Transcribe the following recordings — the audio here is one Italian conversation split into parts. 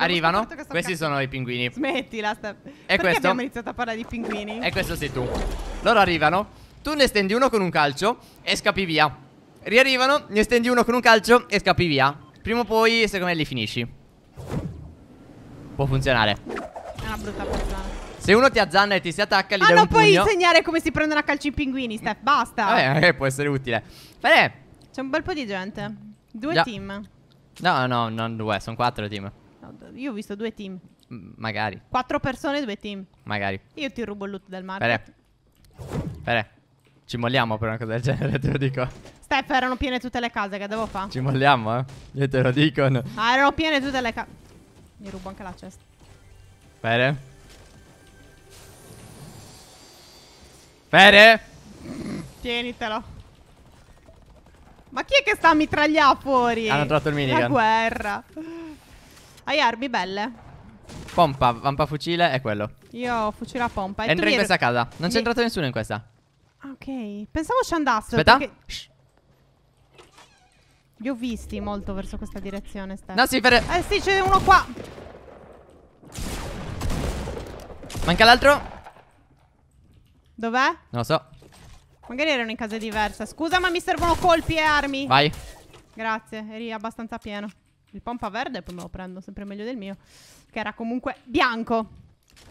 Arrivano. Questi sono i pinguini. Smettila. Steph. Perché questo? abbiamo iniziato a parlare di pinguini? E questo sei tu. Loro arrivano. Tu ne stendi uno con un calcio e scappi via. Riarrivano, ne stendi uno con un calcio e scappi via. Prima o poi, secondo me, li finisci. Può funzionare. È una brutta persona. Se uno ti azzanna e ti si attacca, gli ah, dai un pugno. Ma non puoi insegnare come si prendono a calci i pinguini, Steph. Basta. Vabbè, può essere utile. Fare. C'è un bel po' di gente. Due no. team. No, no, non due, sono quattro team io ho visto due team. M- magari. Quattro persone, due team. Magari. Io ti rubo il loot del mare. Bene. Pere. Ci molliamo per una cosa del genere, te lo dico. Steph, erano piene tutte le case, che devo fare? Ci molliamo, eh. Io te lo dico. No. Ah, erano piene tutte le case. Mi rubo anche la cesta. Bene. Pere. Tienitelo. Ma chi è che sta a mitragliare fuori? Hanno trovato il minigun. La guerra. Hai armi belle? Pompa, vampa fucile è quello. Io ho fucile a pompa. E Entra in questa casa. Non c'è entrato nessuno in questa. Ah, ok. Pensavo ci andassero. Aspetta. Perché... Li ho visti molto verso questa direzione, Steph. No, si per... Eh sì, c'è uno qua. Manca l'altro. Dov'è? Non lo so. Magari erano in casa diversa. Scusa, ma mi servono colpi e armi. Vai. Grazie, eri abbastanza pieno il pompa verde, poi me lo prendo, sempre meglio del mio, che era comunque bianco.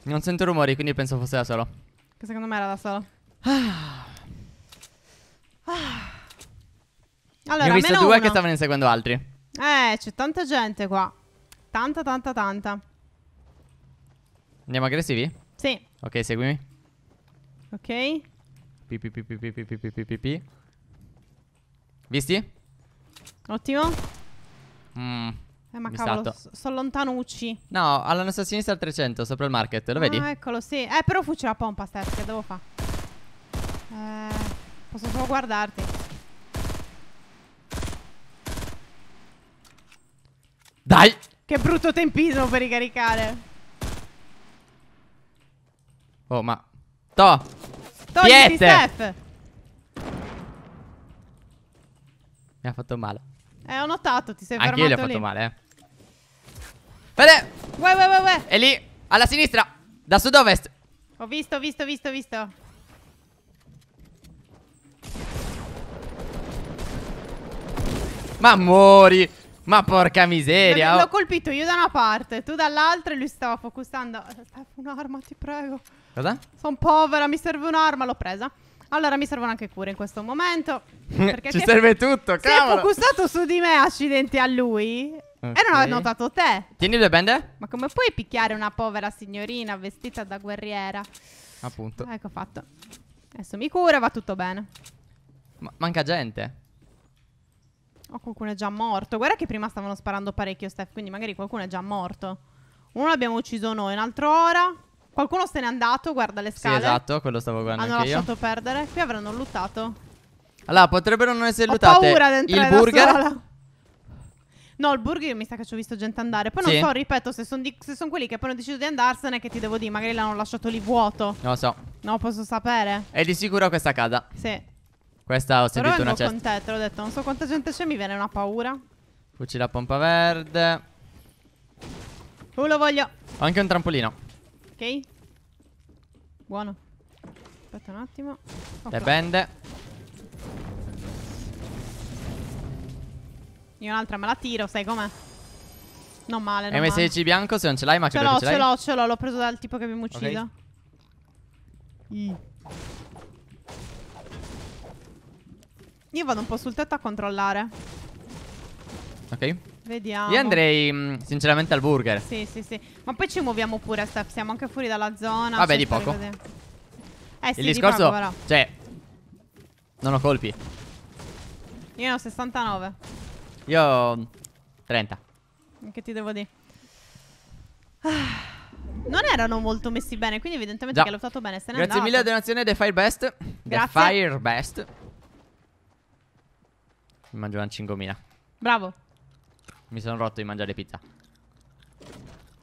Non sento rumori, quindi penso fosse da solo. Che secondo me era da solo. Ah. Allora, ah. ne ho visto due uno. che stavano inseguendo altri. Eh, c'è tanta gente qua. Tanta, tanta, tanta. Andiamo aggressivi? Sì. Ok, seguimi. Ok. Pi, pi, pi, pi, pi, pi, pi, pi, pi. Visti? Ottimo. Mm. Eh, ma cavolo, sono sto lontanucci. No, alla nostra sinistra al 300, sopra il market, lo ah, vedi? eccolo, sì. Eh, però fucile a pompa, Steph, che devo fare? Eh, posso solo guardarti. Dai! Che brutto tempismo per ricaricare. Oh, ma... To! Togliti, Steph! Mi ha fatto male. Eh, ho notato, ti sei Anche fermato Anche io gli ho fatto lì. male, eh. Vede! Uè, uè, uè, uè. È lì, alla sinistra, da sud-ovest. Ho visto, ho visto, ho visto, ho visto. Ma mori! Ma porca miseria! L'ho oh. colpito io da una parte, tu dall'altra e lui stava focussando. Un'arma, ti prego. Cosa? Sono povera, mi serve un'arma, l'ho presa. Allora mi servono anche cure in questo momento. Perché Ci se, serve tutto, se cavolo. Si è focussato su di me, accidenti a lui. Okay. Eh, e non ha notato te. Tieni le bende. Ma come puoi picchiare una povera signorina vestita da guerriera? Appunto. Ecco fatto. Adesso mi cura, va tutto bene. Ma manca gente. Oh, qualcuno è già morto. Guarda che prima stavano sparando parecchio, Steph. Quindi magari qualcuno è già morto. Uno l'abbiamo ucciso noi, un altro ora. Qualcuno se n'è andato, guarda le scale. Sì, esatto, quello stavo guardando Hanno lasciato perdere. Qui avranno lottato. Allora, potrebbero non essere Ho Ho paura di entrare Il burger... No, il burger mi sa che ci ho visto gente andare. Poi sì. non so, ripeto, se sono son quelli che poi hanno deciso di andarsene, che ti devo dire? Magari l'hanno lasciato lì vuoto. Non lo so. No, posso sapere. È di sicuro questa casa. Sì. Questa ho sentito Però una cesta. Però con te, te l'ho detto. Non so quanta gente c'è, mi viene una paura. Fucile a pompa verde. Oh, lo voglio. Ho anche un trampolino. Ok. Buono. Aspetta un attimo. Okay. Le bende. Io un'altra me la tiro, sai com'è? Non male, non M16 male. bianco se non ce l'hai ma ce l'ho, ce, ce l'ho, ce l'ho, l'ho preso dal tipo che mi ucciso okay. mm. Io vado un po' sul tetto a controllare Ok Vediamo. Io andrei mm, sinceramente al burger. Sì, sì, sì. Ma poi ci muoviamo pure, Steph. Siamo anche fuori dalla zona. Vabbè, cioè di poco. Così. Eh sì, Il discorso, di poco, cioè, non ho colpi. Io ne ho 69. Io 30. Che ti devo dire? Ah, non erano molto messi bene, quindi evidentemente Già. che ha lottato bene. Se Grazie andato. mille alla donazione The Fire Best. Grazie. The Fire Best. Mi mangiavano 5.000. Bravo. Mi sono rotto di mangiare pizza.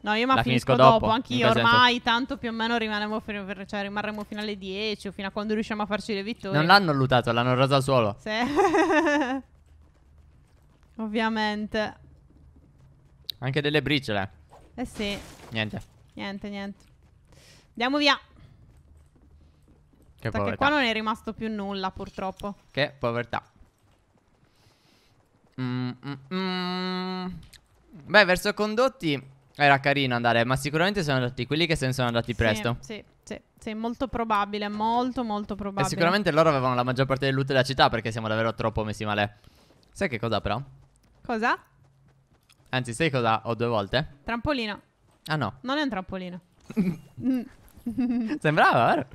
No, io ma la finisco, dopo, dopo. anch'io ormai tanto più o meno rimarremo, cioè, rimarremo fino alle 10 o fino a quando riusciamo a farci le vittorie. Non l'hanno lutato, l'hanno raso al suolo. Sì. Ovviamente. Anche delle briciole. Eh sì. Niente. Niente, niente. Andiamo via. Che Perché qua non è rimasto più nulla, purtroppo. Che povertà. Mmm. mm, mm. mm. Beh, verso condotti era carino andare, ma sicuramente sono andati quelli che se ne sono andati presto. Sì, sì, sì, molto probabile, molto molto probabile. E sicuramente loro avevano la maggior parte del loot della città perché siamo davvero troppo messi male. Sai che cosa però? Cosa? Anzi, sai cosa ho due volte? Trampolino. Ah no. Non è un trampolino. Sembrava, vero?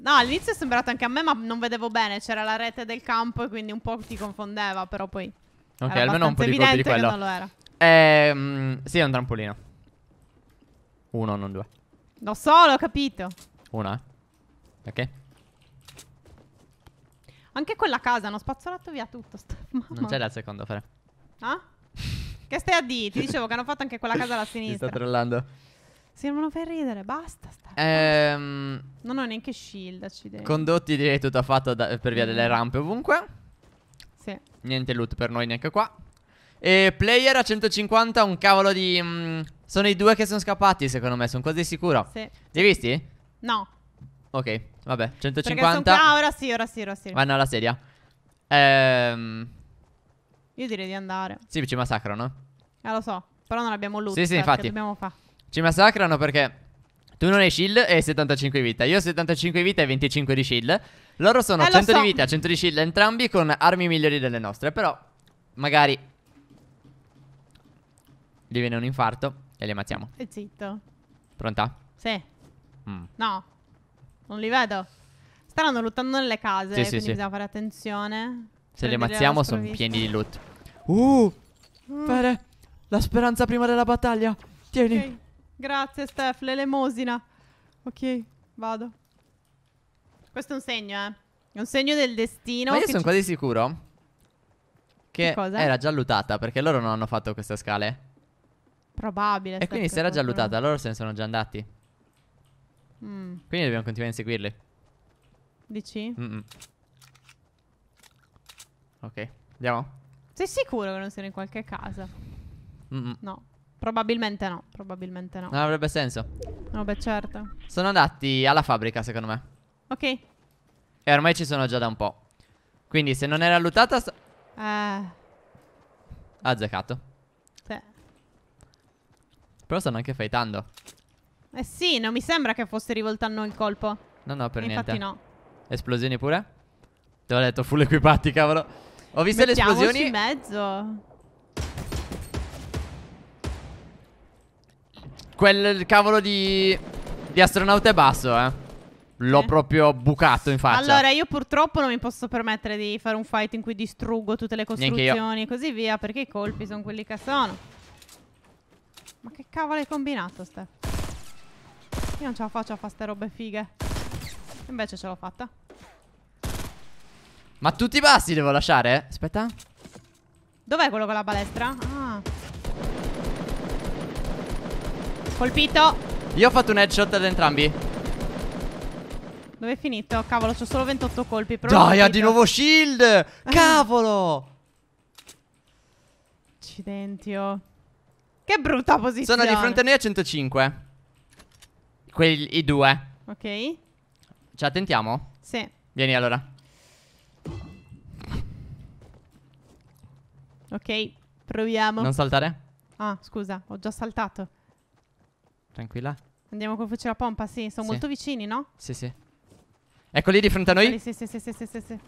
No, all'inizio è sembrato anche a me, ma non vedevo bene. C'era la rete del campo e quindi un po' ti confondeva, però poi... Ok, almeno un po' di colpi di quello. Non lo era. Ehm, sì, è un trampolino. Uno, non due. Lo so, l'ho capito. Una, eh. Ok. Anche quella casa hanno spazzolato via tutto. Sta... Non c'è la seconda, Fere. Ah? che stai a dire? Ti dicevo che hanno fatto anche quella casa alla sinistra. Mi sta trollando. Sì, non fai ridere, basta. Sta... Ehm... Non ho neanche shield, accidenti. Condotti direi tutto fatto da, per via mm. delle rampe ovunque. Sì. Niente loot per noi neanche qua. E player a 150 un cavolo di... Mm, sono i due che sono scappati secondo me, sono quasi sicuro. Sì. Li hai visti? No. Ok, vabbè, 150. Ah, ora sì, ora sì, ora sì. Vanno alla sedia. Ehm... Io direi di andare. Sì, ci massacrano. Eh, lo so, però non abbiamo loot. Sì, sì, cioè, infatti. Dobbiamo fa. Ci massacrano perché tu non hai shield e 75 vita. Io ho 75 vita e 25 di shield. Loro sono eh, 100 so. di vita, 100 di shield, entrambi con armi migliori delle nostre. Però, magari gli viene un infarto e li ammazziamo. E zitto. Pronta? Sì. Mm. No, non li vedo. Stanno lottando nelle case, sì, quindi sì, bisogna sì. fare attenzione. Se li ammazziamo sono pieni di loot. Uh! Mm. la speranza prima della battaglia. Tieni. Okay. Grazie Steph, l'elemosina. Ok, vado. Questo è un segno, eh. È un segno del destino. Ma io sono quasi sicuro che, che era già lootata perché loro non hanno fatto queste scale. Probabile. E quindi si era già lootata, loro se ne sono già andati. Mm. Quindi dobbiamo continuare a inseguirli. Dici? Mm -mm. Ok, andiamo. Sei sicuro che non siano in qualche casa? No. Probabilmente no, probabilmente no. Non avrebbe senso. No, beh, certo. Sono andati alla fabbrica, secondo me. Ok. E ormai ci sono già da un po'. Quindi se non era lootata... Eh... Ha azzeccato. Però stanno anche fightando. Eh sì, non mi sembra che fosse rivolto a noi il colpo. No, no, per e niente. Infatti no. Esplosioni pure? Te l'ho detto, full equipati, cavolo. Ho visto le esplosioni. in mezzo. Quel cavolo di... Di astronauta è basso, eh. L'ho sì. proprio bucato in faccia. Allora, io purtroppo non mi posso permettere di fare un fight in cui distruggo tutte le costruzioni e così via, perché i colpi sono quelli che sono. Ma che cavolo hai combinato, Steph? Io non ce la faccio a fare ste robe fighe. Invece ce l'ho fatta. Ma tutti i bassi devo lasciare? Aspetta. Dov'è quello con la balestra? Ah. Colpito. Io ho fatto un headshot ad entrambi. Dove è finito? Cavolo, ho solo 28 colpi. Dai, ha di nuovo shield. Cavolo. Accidenti, oh. Che brutta posizione. Sono di fronte a noi a 105. Quelli, I due. Ok. Ci attentiamo? Sì. Vieni allora. Ok, proviamo. Non saltare? Ah, scusa, ho già saltato. Tranquilla. Andiamo con fucile a pompa, sì. Sono sì. molto vicini, no? Sì, sì. Eccoli di fronte a noi. Sì, sì, sì, sì, sì, sì. sì.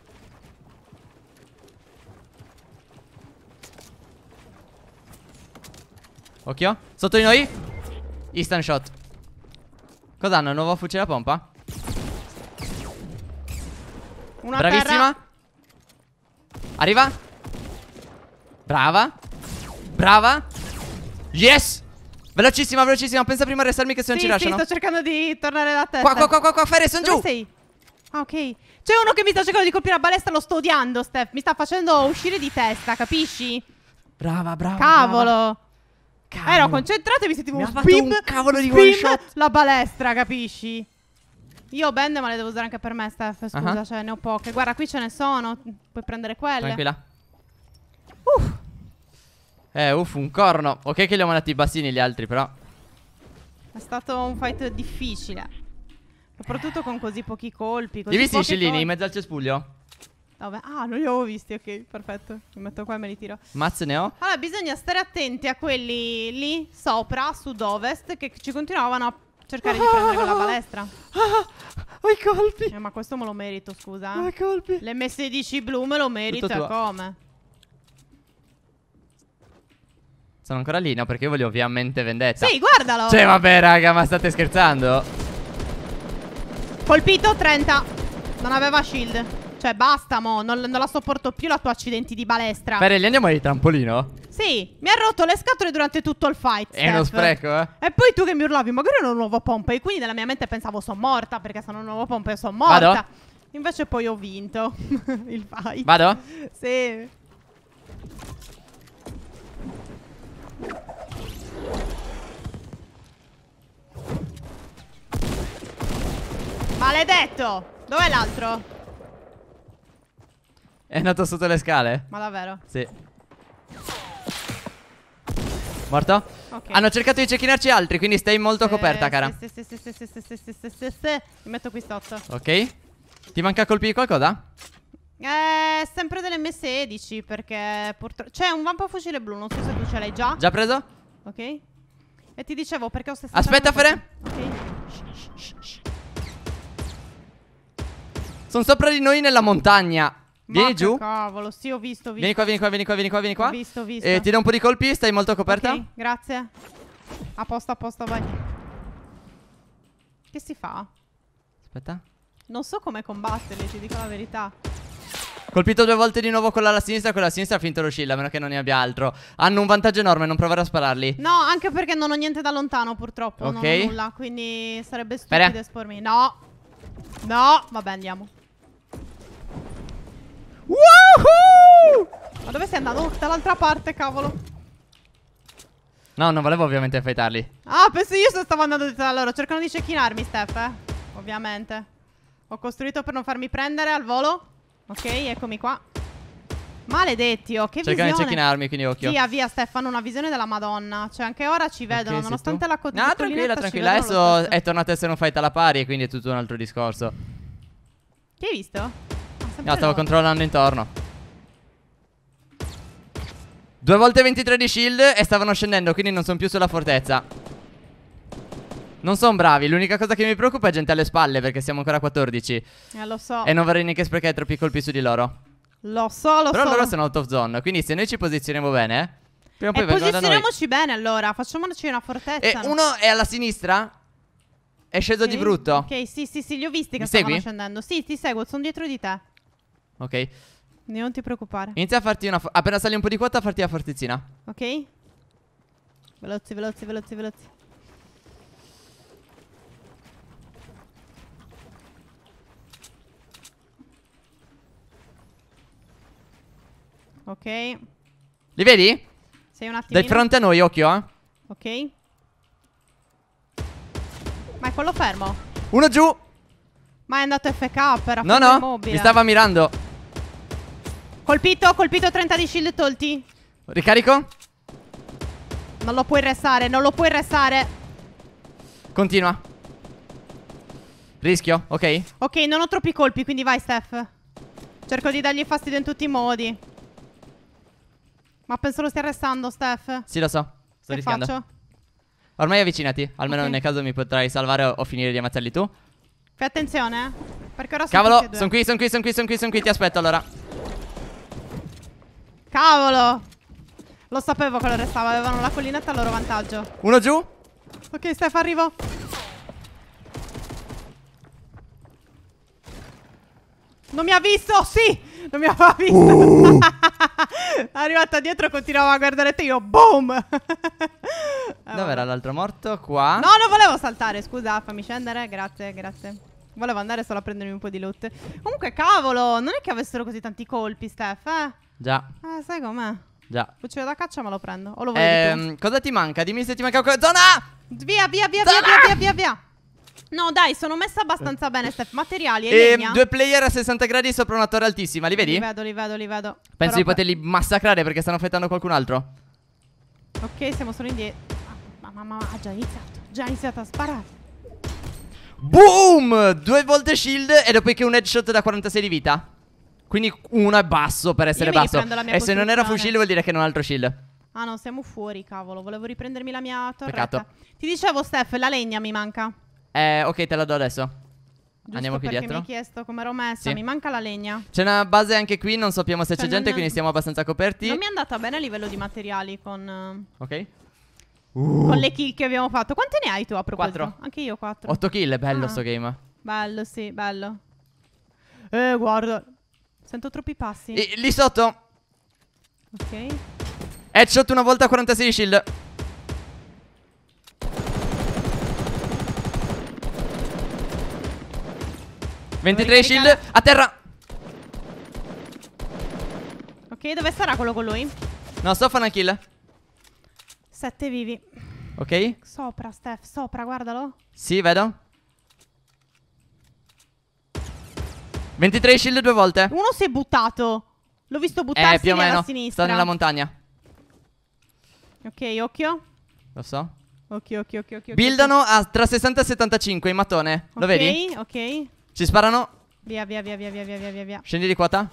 Occhio Sotto di noi Instant shot Cosa hanno? Nuovo fucile a pompa? Una Bravissima terra. Arriva Brava Brava Yes Velocissima, velocissima Pensa prima a restarmi che se non sì, ci sì, lasciano sto cercando di tornare da testa Qua, qua, qua, qua, qua Ferre, sono giù sei? Ah, ok C'è uno che mi sta cercando di colpire la balestra Lo sto odiando, Steph Mi sta facendo uscire di testa, capisci? Brava, brava Cavolo brava. Eh, cavolo. Ero concentrata e mi sentivo mi un spim, un cavolo di spim, one la balestra, capisci? Io ho bende, ma le devo usare anche per me, Steph. Scusa, uh -huh. cioè, ne ho poche. Guarda, qui ce ne sono. Puoi prendere quelle. Tranquilla. Uff. Eh, uff, un corno. Ok che li ho mandati bassini gli altri, però. È stato un fight difficile. Soprattutto con così pochi colpi. Così li hai visti i scillini in mezzo al cespuglio? Vabbè, ah, non li avevo visti, ok, perfetto. Mi metto qua e me li tiro. Mazze ne ho. Allora, bisogna stare attenti a quelli lì sopra, sud-ovest, che ci continuavano a cercare ah, di prendere la palestra. Ah, ho i colpi. Eh, ma questo me lo merito, scusa. Ho i colpi. Eh. L'M16 blu me lo merito, come? Sono ancora lì? No, perché io voglio ovviamente vendetta. Sì, guardalo. Cioè, vabbè, raga, ma state scherzando? Colpito 30. Non aveva shield. Cioè, basta, mo. Non, non la sopporto più la tua accidenti di balestra. Perelli, andiamo al trampolino? Sì, mi ha rotto le scatole durante tutto il fight. È Steph. uno spreco, eh. E poi tu che mi urlavi, magari non un nuovo E Quindi nella mia mente pensavo, sono morta. Perché sono un nuovo e sono morta. Vado? Invece poi ho vinto il fight. Vado? Sì. Maledetto! Dov'è l'altro? È andato sotto le scale? Ma davvero? Sì. Morto? Okay. Hanno cercato di cecchinarci altri, quindi stai molto eh, coperta, cara. Sì, sì, sì, sì, sì, sì, sì, sì, sì, sì. Mi metto qui sotto. Ok. Ti manca colpi di qualcosa? Eh, sempre delle m 16 perché purtroppo... C'è un vampa fucile blu, non so se tu ce l'hai già. Già preso? Ok. E ti dicevo perché ho 60... Aspetta, Fere. Ok. Sono sopra di noi nella montagna. Vieni giù. Cavolo, sì, ho visto, visto. Vieni qua, vieni qua, vieni qua, vieni qua, vieni qua. Ho visto, visto. Eh, ti do un po' di colpi, stai molto coperta. Ok, grazie. A posto, a posto, vai. Che si fa? Aspetta. Non so come combatterli, ti dico la verità. Colpito due volte di nuovo quella alla sinistra, quella alla sinistra ha finito lo shield, a meno che non ne abbia altro. Hanno un vantaggio enorme, non provare a spararli. No, anche perché non ho niente da lontano, purtroppo. Ok. Non ho nulla, quindi sarebbe stupido espormi. No. No, vabbè, andiamo. Woohoo! Ma dove sei andato? Oh, dall'altra parte, cavolo. No, non volevo ovviamente fightarli. Ah, penso io stavo andando dietro a loro. Cercano di cecchinarmi, Steph, eh. Ovviamente. Ho costruito per non farmi prendere al volo. Ok, eccomi qua. Maledetti, oh, che Cercano visione. Cercano di cecchinarmi, quindi occhio. Via, via, Stefano, una visione della madonna. Cioè, anche ora ci vedono, okay, nonostante la cotta. No, tranquilla, tranquilla. Adesso è tornato a essere un fight alla pari, quindi è tutto un altro discorso. Che hai visto? No, stavo controllando intorno. Due volte 23 di shield e stavano scendendo, quindi non sono più sulla fortezza. Non sono bravi, l'unica cosa che mi preoccupa è gente alle spalle perché siamo ancora a 14. Eh, lo so. E non vorrei neanche sprecare troppi colpi su di loro. Lo so, lo Però so. Però loro sono out of zone, quindi se noi ci posizioniamo bene... Prima o poi poi posizioniamoci bene allora, facciamoci una fortezza. E uno è alla sinistra? È sceso okay. di brutto. Ok, sì, sì, sì, li ho visti che Mi stavano segui? scendendo. Sì, ti seguo, sono dietro di te ok? Non ti preoccupare. Inizia a farti una. Appena sali un po' di quota, farti la fortezina. Ok. Veloci, veloci, veloci, veloci. Ok. Li vedi? Sei un attimo. Del fronte a noi, occhio, eh. Ok. Ma è quello fermo. Uno giù. Ma è andato FK per No, no. Mi stava mirando. Colpito, colpito 30 di shield tolti. Ricarico. Non lo puoi restare, non lo puoi restare. Continua. Rischio, ok. Ok, non ho troppi colpi, quindi vai Steph. Cerco di dargli fastidio in tutti i modi. Ma penso lo stia restando, Steph. Sì, lo so. Sto che rischiando. Faccio? Ormai avvicinati, almeno okay. nel caso mi potrai salvare o finire di ammazzarli tu. Fai attenzione, eh, perché ora sono Cavolo, sono qui, sono qui, sono qui, sono qui, sono qui, ti aspetto allora. Cavolo! Lo sapevo quello restava, avevano la collinetta a loro vantaggio. Uno giù. Ok, Steph arrivo. Non mi ha visto, sì! Non mi aveva visto. Uh. Arrivata dietro, continuava a guardare te, io boom! Dove era l'altro morto? Qua? No, non volevo saltare, scusa, fammi scendere, grazie, grazie. Volevo andare solo a prendermi un po' di loot. Comunque, cavolo, non è che avessero così tanti colpi, Steph eh? Già. Eh, sai com'è? Già. Fucile da caccia me lo prendo. O lo voglio ehm, Cosa ti manca? Dimmi se ti manca qualcosa. Zona! Via, via, via, Zona! via, via, via, via. No, dai, sono messa abbastanza eh. bene, Steph. Materiali e eh, legna. Due player a 60 gradi sopra una torre altissima, li eh, vedi? Li vedo, li vedo, li vedo. Penso Però di poterli massacrare perché stanno affettando qualcun altro. Ok, siamo solo indietro. Ma ah, mamma, ma, ha già iniziato. Già iniziato a sparare. Boom! Due volte shield e dopo che un headshot da 46 di vita. Quindi uno è basso per essere basso. E se non era fucile vuol dire che non ha altro shield. Ah no, siamo fuori, cavolo. Volevo riprendermi la mia torretta. Peccato. Ti dicevo, Steph, la legna mi manca. Eh, ok, te la do adesso. Giusto Andiamo qui dietro. mi hai chiesto come ero messa, sì. mi manca la legna. C'è una base anche qui, non sappiamo se cioè, c'è gente, quindi siamo abbastanza coperti. Non mi è andata bene a livello di materiali con... Eh, ok. Uh. Con le kill che abbiamo fatto. Quante ne hai tu a proposito? 4. Anche io 4. 8 kill, bello ah. sto game. Bello, sì, bello. Eh, guarda. Sento troppi passi. E, lì sotto. Ok. Headshot una volta 46 di shield. Devo 23 ricaricare. shield a terra. Ok, dove sarà quello con lui? No, sto fa una kill. 7 vivi. Ok. Sopra, Steph, sopra, guardalo. Sì, vedo. 23 shield due volte. Uno si è buttato. L'ho visto buttarsi eh, più o meno. Sta nella montagna. Ok, occhio. Lo so. Occhio, occhio, occhio, occhio. Buildano a tra 60 e 75 in mattone. Lo okay, vedi? Ok, ok. Ci sparano. Via, via, via, via, via, via, via. Scendi di quota.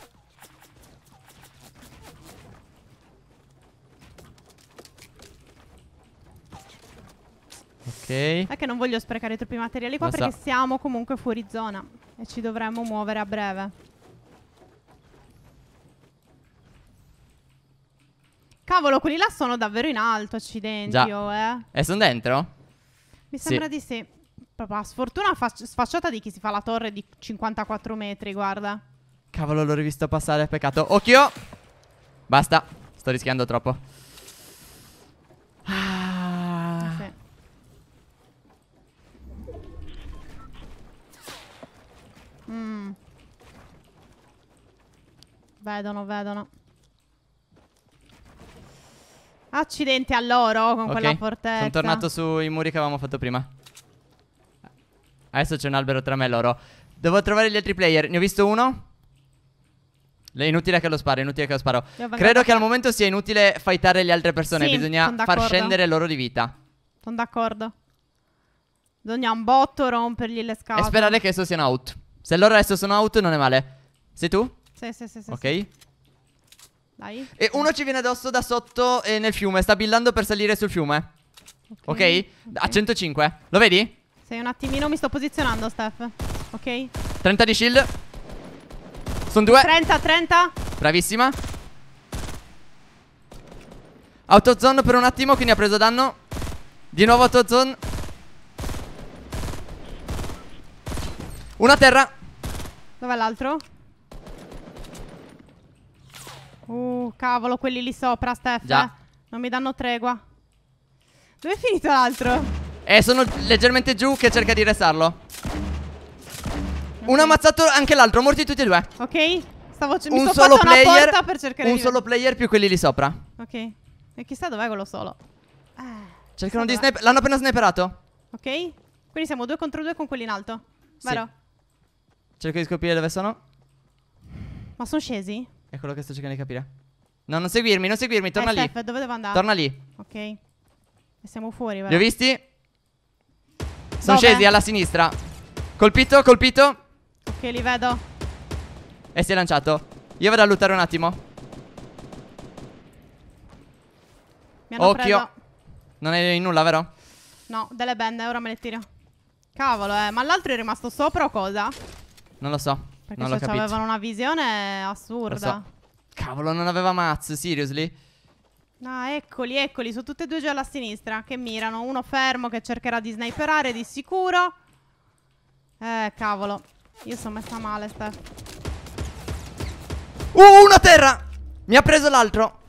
Ok. È che non voglio sprecare troppi materiali qua Lo perché siamo comunque fuori zona e ci dovremmo muovere a breve. Cavolo, quelli là sono davvero in alto, accidenti, oh, eh. E eh, sono dentro? Mi sembra sì. di sì. Proprio sfortuna sfacciata di chi si fa la torre di 54 metri, guarda. Cavolo, l'ho rivisto passare, peccato. Occhio! Basta, sto rischiando troppo. Vedono, vedono. Accidenti a loro con okay. quella portetta. Sono tornato sui muri che avevamo fatto prima. Adesso c'è un albero tra me e loro. Devo trovare gli altri player. Ne ho visto uno. È inutile che lo sparo, è inutile che lo sparo. Credo che al momento sia inutile fightare le altre persone. Sì, Bisogna far scendere loro di vita. Sono d'accordo. Bisogna un botto rompergli le scale. E sperare che adesso siano out. Se loro adesso sono out non è male. Sei tu? Sì, sì, sì. sì ok? Sì. Dai. E uno ci viene addosso da sotto eh, nel fiume. Sta billando per salire sul fiume. Ok? okay? A 105. Lo vedi? Sei un attimino mi sto posizionando, Steph. Ok? 30 di shield. Sono due. 30, 30. Bravissima. Autozone per un attimo, quindi ha preso danno. Di nuovo autozone. Una a terra. Dov'è l'altro? Uh, cavolo, quelli lì sopra, Steph. Già. Eh. Non mi danno tregua. Dove è finito l'altro? Eh, sono leggermente giù che cerca di restarlo. Okay. Uno ammazzato anche l'altro, morti tutti e due. Ok. Stavo mi un solo player, Un solo player più quelli lì sopra. Ok. E chissà dov'è quello solo. Eh, Cercano di sniper. L'hanno appena sniperato. Ok. Quindi siamo due contro due con quelli in alto. Vero? Sì. Cerco di scoprire dove sono. Ma sono scesi? È quello che sto cercando di capire. No, non seguirmi, non seguirmi, torna eh, lì. Steph, dove devo andare? Torna lì. Ok. E siamo fuori, va. Li ho visti? Sono scesi alla sinistra. Colpito, colpito. Ok, li vedo. E si è lanciato. Io vado a lottare un attimo. Mi hanno Occhio. Preso. Non è in nulla, vero? No, delle bende, ora me le tiro. Cavolo, eh. Ma l'altro è rimasto sopra o cosa? Non lo so. Perché non cioè, avevano una visione assurda. So. Cavolo, non aveva mazz, seriously? Ah, eccoli, eccoli, sono tutte e due già alla sinistra che mirano. Uno fermo che cercherà di sniperare di sicuro. Eh, cavolo. Io sono messa male, Steph. Uh, una terra! Mi ha preso l'altro.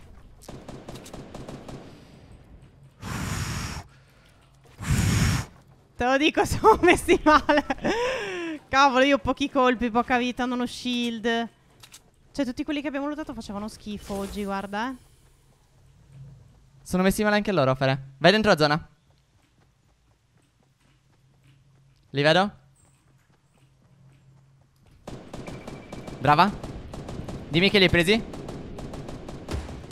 Te lo dico, sono messi male. Cavolo, io ho pochi colpi, poca vita, non ho shield. Cioè, tutti quelli che abbiamo lottato facevano schifo oggi, guarda, eh. Sono messi male anche loro, Fere. Vai dentro la zona. Li vedo. Brava. Dimmi che li hai presi.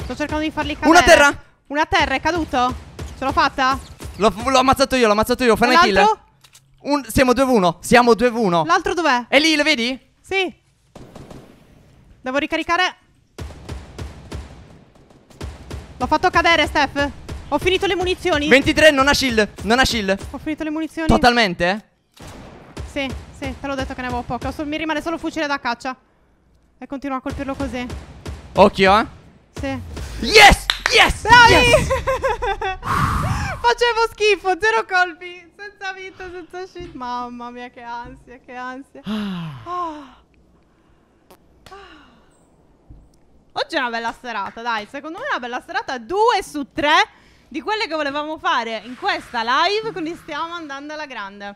Sto cercando di farli cadere. Una terra! Una terra, è caduto. Ce l'ho fatta? L'ho ammazzato io, l'ho ammazzato io. Fai una kill. Un, siamo 2-1. v Siamo 2-1. v L'altro dov'è? È lì, lo vedi? Sì. Devo ricaricare. L'ho fatto cadere, Steph. Ho finito le munizioni. 23, non ha shield. Non ha shield. Ho finito le munizioni. Totalmente? Eh? Sì, sì, te l'ho detto che ne avevo poche. mi rimane solo fucile da caccia. E continuo a colpirlo così. Occhio, eh. Sì. Yes! Yes! Bravi! Yes! Facevo schifo, zero colpi senza vita, senza shit. Mamma mia, che ansia, che ansia. Ah. Ah. Oggi è una bella serata, dai. Secondo me è una bella serata. Due su tre di quelle che volevamo fare in questa live. Quindi stiamo andando alla grande.